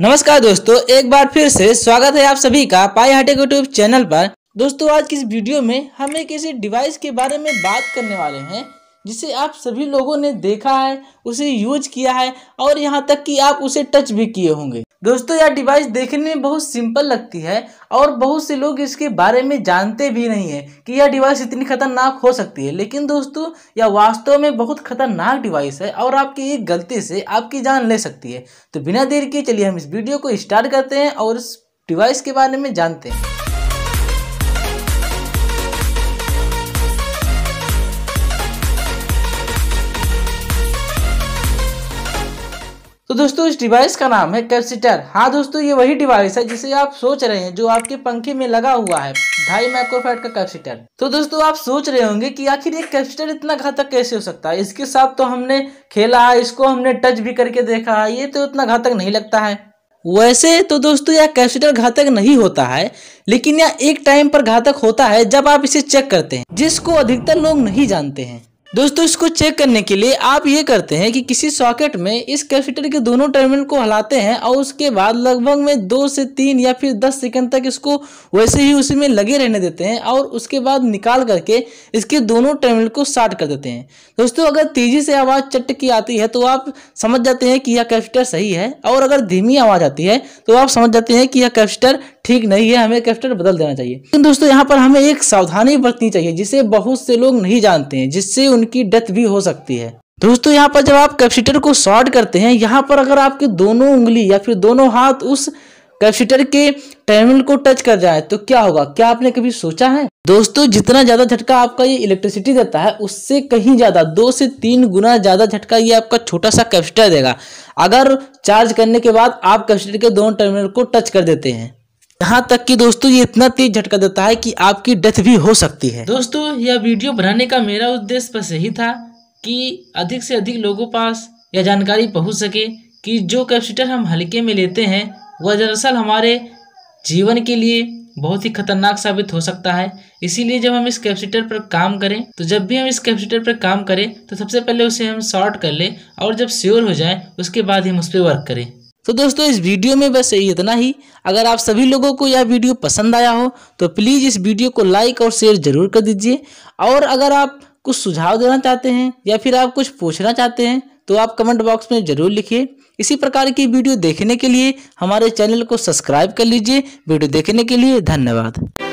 नमस्कार दोस्तों एक बार फिर से स्वागत है आप सभी का पाई हाटेक यूट्यूब चैनल पर दोस्तों आज की इस वीडियो में हम एक ऐसे डिवाइस के बारे में बात करने वाले हैं जिसे आप सभी लोगों ने देखा है उसे यूज किया है और यहाँ तक कि आप उसे टच भी किए होंगे दोस्तों यह डिवाइस देखने में बहुत सिंपल लगती है और बहुत से लोग इसके बारे में जानते भी नहीं है कि यह डिवाइस इतनी खतरनाक हो सकती है लेकिन दोस्तों यह वास्तव में बहुत खतरनाक डिवाइस है और आपकी एक गलती से आपकी जान ले सकती है तो बिना देर के चलिए हम इस वीडियो को स्टार्ट करते हैं और इस डिवाइस के बारे में जानते हैं दोस्तों इस डिवाइस का नाम है कैप्सिटर हाँ दोस्तों ये वही डिवाइस है जिसे आप सोच रहे हैं जो आपके पंखे में लगा हुआ है ढाई माइक्रोफेट का कैप्सिटर तो दोस्तों आप सोच रहे होंगे कि आखिर ये कैप्सिटर इतना घातक कैसे हो सकता है इसके साथ तो हमने खेला है इसको हमने टच भी करके देखा है ये तो इतना घातक नहीं लगता है वैसे तो दोस्तों यह कैप्सिटर घातक नहीं होता है लेकिन यह एक टाइम पर घातक होता है जब आप इसे चेक करते हैं जिसको अधिकतर लोग नहीं जानते हैं दोस्तों इसको चेक करने के लिए आप ये करते हैं कि किसी सॉकेट में इस कैपेसिटर के दोनों टर्मिनल को हलाते हैं और उसके बाद लगभग में दो से तीन या फिर दस सेकंड तक इसको वैसे ही उसी में लगे रहने देते हैं और उसके बाद निकाल करके इसके दोनों टर्मिनल को शार्ट कर देते हैं दोस्तों अगर तेज़ी से आवाज़ चट की आती है तो आप समझ जाते हैं कि यह कैपेसिटर सही है और अगर धीमी आवाज़ आती है तो आप समझ जाते हैं कि यह कैपेसिटर ठीक नहीं है हमें कैप्टन बदल देना चाहिए लेकिन दोस्तों यहाँ पर हमें एक सावधानी बरतनी चाहिए जिसे बहुत से लोग नहीं जानते हैं जिससे उनकी डेथ भी हो सकती है दोस्तों यहाँ पर जब आप कैपेसिटर को शॉर्ट करते हैं यहाँ पर अगर आपके दोनों उंगली या फिर दोनों हाथ उस कैपेसिटर के टर्मिनल को टच कर जाए तो क्या होगा क्या आपने कभी सोचा है दोस्तों जितना ज्यादा झटका आपका ये इलेक्ट्रिसिटी देता है उससे कहीं ज्यादा दो से तीन गुना ज्यादा झटका ये आपका छोटा सा कैपेसिटर देगा अगर चार्ज करने के बाद आप कैपेसिटर के दोनों टर्मिनल को टच कर देते हैं यहाँ तक कि दोस्तों ये इतना तेज झटका देता है कि आपकी डेथ भी हो सकती है दोस्तों यह वीडियो बनाने का मेरा उद्देश्य बस यही था कि अधिक से अधिक लोगों पास यह जानकारी पहुँच सके कि जो कैपेसिटर हम हल्के में लेते हैं वह दरअसल हमारे जीवन के लिए बहुत ही खतरनाक साबित हो सकता है इसीलिए जब हम इस कैपेसिटर पर काम करें तो जब भी हम इस कैपेसिटर पर काम करें तो सबसे पहले उसे हम शॉर्ट कर लें और जब श्योर हो जाए उसके बाद हम उस पर वर्क करें तो दोस्तों इस वीडियो में बस इतना ही अगर आप सभी लोगों को यह वीडियो पसंद आया हो तो प्लीज़ इस वीडियो को लाइक और शेयर ज़रूर कर दीजिए और अगर आप कुछ सुझाव देना चाहते हैं या फिर आप कुछ पूछना चाहते हैं तो आप कमेंट बॉक्स में ज़रूर लिखिए इसी प्रकार की वीडियो देखने के लिए हमारे चैनल को सब्सक्राइब कर लीजिए वीडियो देखने के लिए धन्यवाद